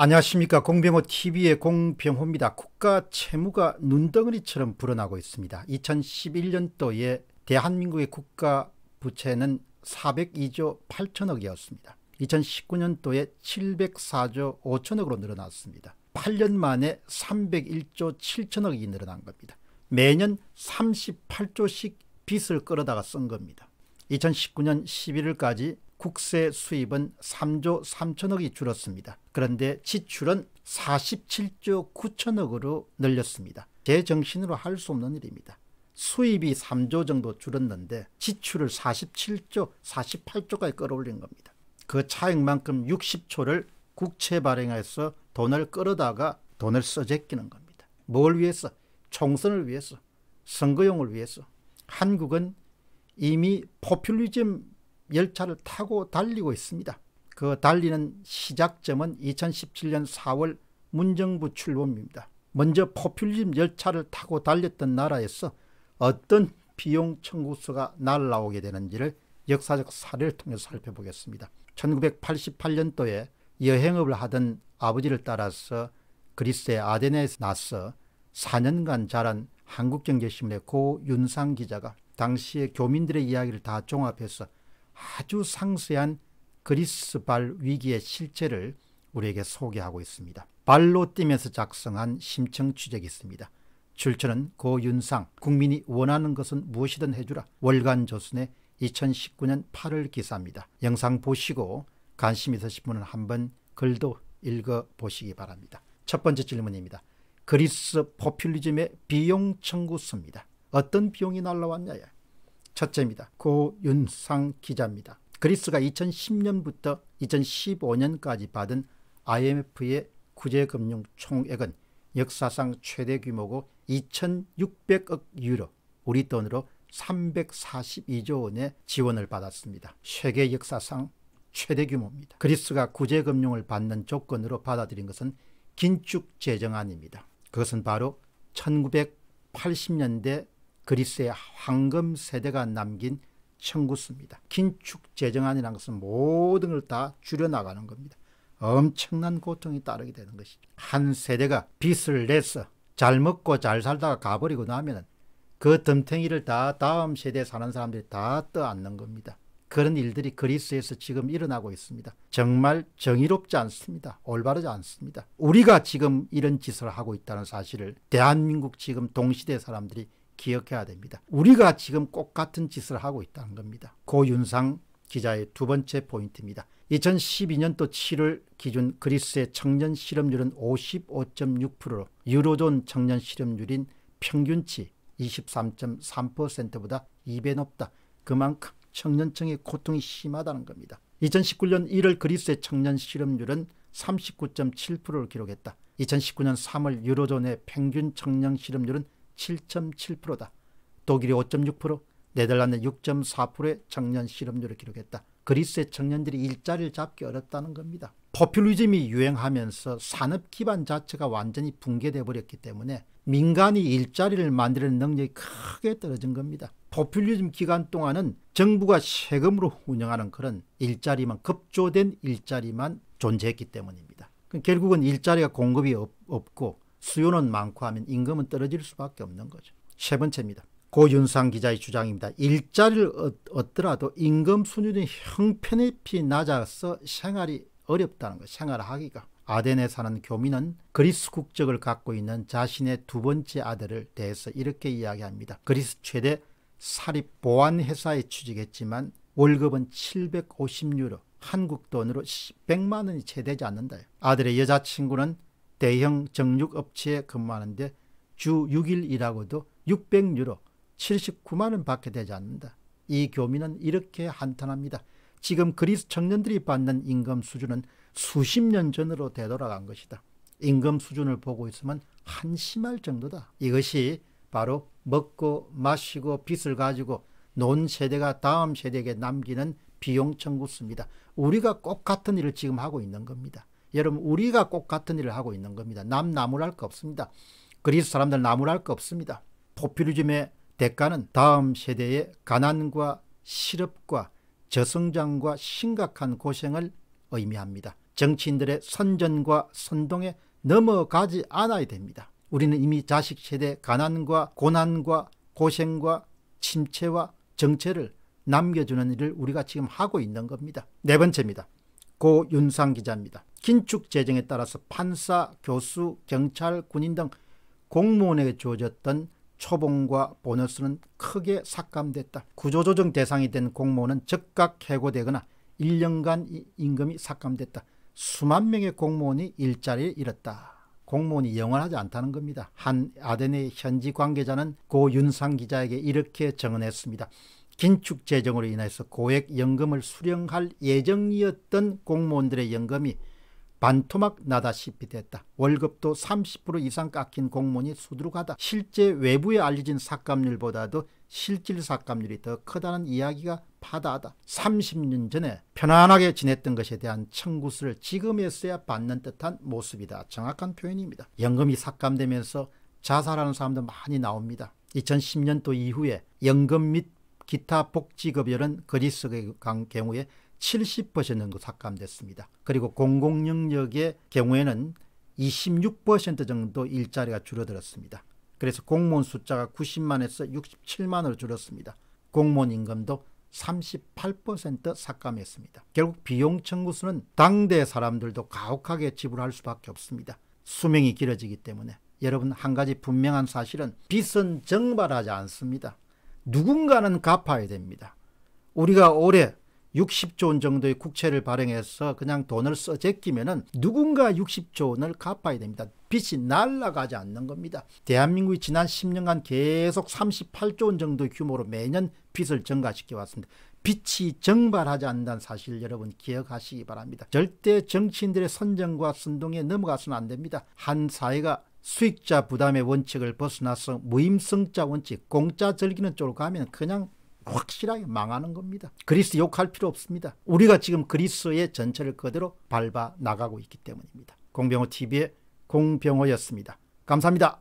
안녕하십니까 공병호 TV의 공병호입니다. 국가 채무가 눈덩어리처럼 불어나고 있습니다. 2011년도에 대한민국의 국가 부채는 402조 8천억이었습니다. 2019년도에 704조 5천억으로 늘어났습니다. 8년 만에 301조 7천억이 늘어난 겁니다. 매년 38조씩 빚을 끌어다가 쓴 겁니다. 2019년 11월까지 국세 수입은 3조 3천억이 줄었습니다. 그런데 지출은 47조 9천억으로 늘렸습니다. 제 정신으로 할 수 없는 일입니다. 수입이 3조 정도 줄었는데 지출을 47조, 48조까지 끌어올린 겁니다. 그 차액만큼 60초를 국채 발행해서 돈을 끌어다가 돈을 써제끼는 겁니다. 뭘 위해서? 총선을 위해서, 선거용을 위해서. 한국은 이미 포퓰리즘 열차를 타고 달리고 있습니다. 그 달리는 시작점은 2017년 4월 문정부 출범입니다. 먼저 포퓰리즘 열차를 타고 달렸던 나라에서 어떤 비용 청구서가 날라오게 되는지를 역사적 사례를 통해서 살펴보겠습니다. 1988년도에 여행업을 하던 아버지를 따라서 그리스의 아데네에서 나서 4년간 자란 한국경제신문의 고 윤상 기자가 당시의 교민들의 이야기를 다 종합해서 아주 상세한 그리스 발 위기의 실체를 우리에게 소개하고 있습니다. 발로 뛰면서 작성한 심층 취재기 있습니다. 출처는 고윤상, 국민이 원하는 것은 무엇이든 해주라 월간 조선의 2019년 8월 기사입니다. 영상 보시고 관심 있으신 분은 한번 글도 읽어보시기 바랍니다. 첫 번째 질문입니다. 그리스 포퓰리즘의 비용 청구서입니다. 어떤 비용이 날라왔냐요? 첫째입니다. 고윤상 기자입니다. 그리스가 2010년부터 2015년까지 받은 IMF의 구제금융 총액은 역사상 최대 규모고 2,600억 유로, 우리 돈으로 342조 원의 지원을 받았습니다. 세계 역사상 최대 규모입니다. 그리스가 구제금융을 받는 조건으로 받아들인 것은 긴축재정안입니다. 그것은 바로 1980년대 그리스의 황금 세대가 남긴 청구수입니다. 긴축 재정안이라는 것은 모든 걸 다 줄여나가는 겁니다. 엄청난 고통이 따르게 되는 것이죠. 한 세대가 빚을 내서 잘 먹고 잘 살다가 가버리고 나면 그 덤탱이를 다 다음 세대에 사는 사람들이 다 떠안는 겁니다. 그런 일들이 그리스에서 지금 일어나고 있습니다. 정말 정의롭지 않습니다. 올바르지 않습니다. 우리가 지금 이런 짓을 하고 있다는 사실을 대한민국 지금 동시대 사람들이 기억해야 됩니다. 우리가 지금 꼭 같은 짓을 하고 있다는 겁니다. 고윤상 기자의 두 번째 포인트입니다. 2012년도 7월 기준 그리스의 청년 실업률은 55.6%로 유로존 청년 실업률인 평균치 23.3%보다 2배 높다. 그만큼 청년층의 고통이 심하다는 겁니다. 2019년 1월 그리스의 청년 실업률은 39.7%를 기록했다. 2019년 3월 유로존의 평균 청년 실업률은 7.7%다. 독일이 5.6%, 네덜란드 6.4%의 청년 실업률을 기록했다. 그리스의 청년들이 일자리를 잡기 어렵다는 겁니다. 포퓰리즘이 유행하면서 산업 기반 자체가 완전히 붕괴돼 버렸기 때문에 민간이 일자리를 만드는 능력이 크게 떨어진 겁니다. 포퓰리즘 기간 동안은 정부가 세금으로 운영하는 그런 일자리만 급조된 일자리만 존재했기 때문입니다. 그러니까 결국은 일자리가 공급이 없고 수요는 많고 하면 임금은 떨어질 수밖에 없는 거죠. 세 번째입니다. 고윤상 기자의 주장입니다. 일자리를 얻더라도 임금 수준이 형편없이 낮아서 생활이 어렵다는 거 생활하기가. 아덴에 사는 교민은 그리스 국적을 갖고 있는 자신의 두 번째 아들을 대해서 이렇게 이야기합니다. 그리스 최대 사립 보안 회사에 취직했지만 월급은 750유로, 한국 돈으로 100만 원이 채 되지 않는다. 아들의 여자친구는 대형 정육업체에 근무하는데 주 6일 일하고도 600유로 79만원 받게 되지 않는다. 이 교민은 이렇게 한탄합니다. 지금 그리스 청년들이 받는 임금 수준은 수십 년 전으로 되돌아간 것이다. 임금 수준을 보고 있으면 한심할 정도다. 이것이 바로 먹고 마시고 빚을 가지고 논 세대가 다음 세대에게 남기는 비용 청구수입니다. 우리가 꼭같은 일을 지금 하고 있는 겁니다. 여러분 우리가 꼭 같은 일을 하고 있는 겁니다. 남 나무랄 거 없습니다. 그리스 사람들 나무랄 거 없습니다. 포퓰리즘의 대가는 다음 세대의 가난과 실업과 저성장과 심각한 고생을 의미합니다. 정치인들의 선전과 선동에 넘어가지 않아야 됩니다. 우리는 이미 자식 세대 가난과 고난과 고생과 침체와 정체를 남겨주는 일을 우리가 지금 하고 있는 겁니다. 네 번째입니다. 고윤상 기자입니다. 긴축 재정에 따라서 판사, 교수, 경찰, 군인 등 공무원에게 주어졌던 초봉과 보너스는 크게 삭감됐다. 구조조정 대상이 된 공무원은 즉각 해고되거나 1년간 임금이 삭감됐다. 수만 명의 공무원이 일자리를 잃었다. 공무원이 영원하지 않다는 겁니다. 한 아덴의 현지 관계자는 고 윤상 기자에게 이렇게 증언했습니다. 긴축 재정으로 인해서 고액 연금을 수령할 예정이었던 공무원들의 연금이 반토막 나다시피 됐다. 월급도 30% 이상 깎인 공무원이 수두룩하다. 실제 외부에 알려진 삭감률보다도 실질 삭감률이 더 크다는 이야기가 파다하다. 30년 전에 편안하게 지냈던 것에 대한 청구수를 지금에서야 받는 듯한 모습이다. 정확한 표현입니다. 연금이 삭감되면서 자살하는 사람도 많이 나옵니다. 2010년도 이후에 연금 및 기타 복지급여는 그리스 의 경우에 70% 삭감됐습니다. 그리고 공공영역의 경우에는 26% 정도 일자리가 줄어들었습니다. 그래서 공무원 숫자가 90만에서 67만으로 줄었습니다. 공무원 임금도 38% 삭감했습니다. 결국 비용 청구수는 당대 사람들도 가혹하게 지불할 수밖에 없습니다. 수명이 길어지기 때문에 여러분 한 가지 분명한 사실은 빚은 정발하지 않습니다. 누군가는 갚아야 됩니다. 우리가 올해 60조 원 정도의 국채를 발행해서 그냥 돈을 써제끼면은 누군가 60조 원을 갚아야 됩니다. 빚이 날라가지 않는 겁니다. 대한민국이 지난 10년간 계속 38조 원 정도의 규모로 매년 빚을 증가시켜 왔습니다. 빛이 정발하지 않는다는 사실 여러분 기억하시기 바랍니다. 절대 정치인들의 선정과 선동에 넘어가서는 안 됩니다. 한 사회가 수익자 부담의 원칙을 벗어나서 무임승자 원칙, 공짜 즐기는 쪽으로 가면 그냥 확실하게 망하는 겁니다. 그리스 욕할 필요 없습니다. 우리가 지금 그리스의 전체를 그대로 밟아 나가고 있기 때문입니다. 공병호 TV의 공병호였습니다. 감사합니다.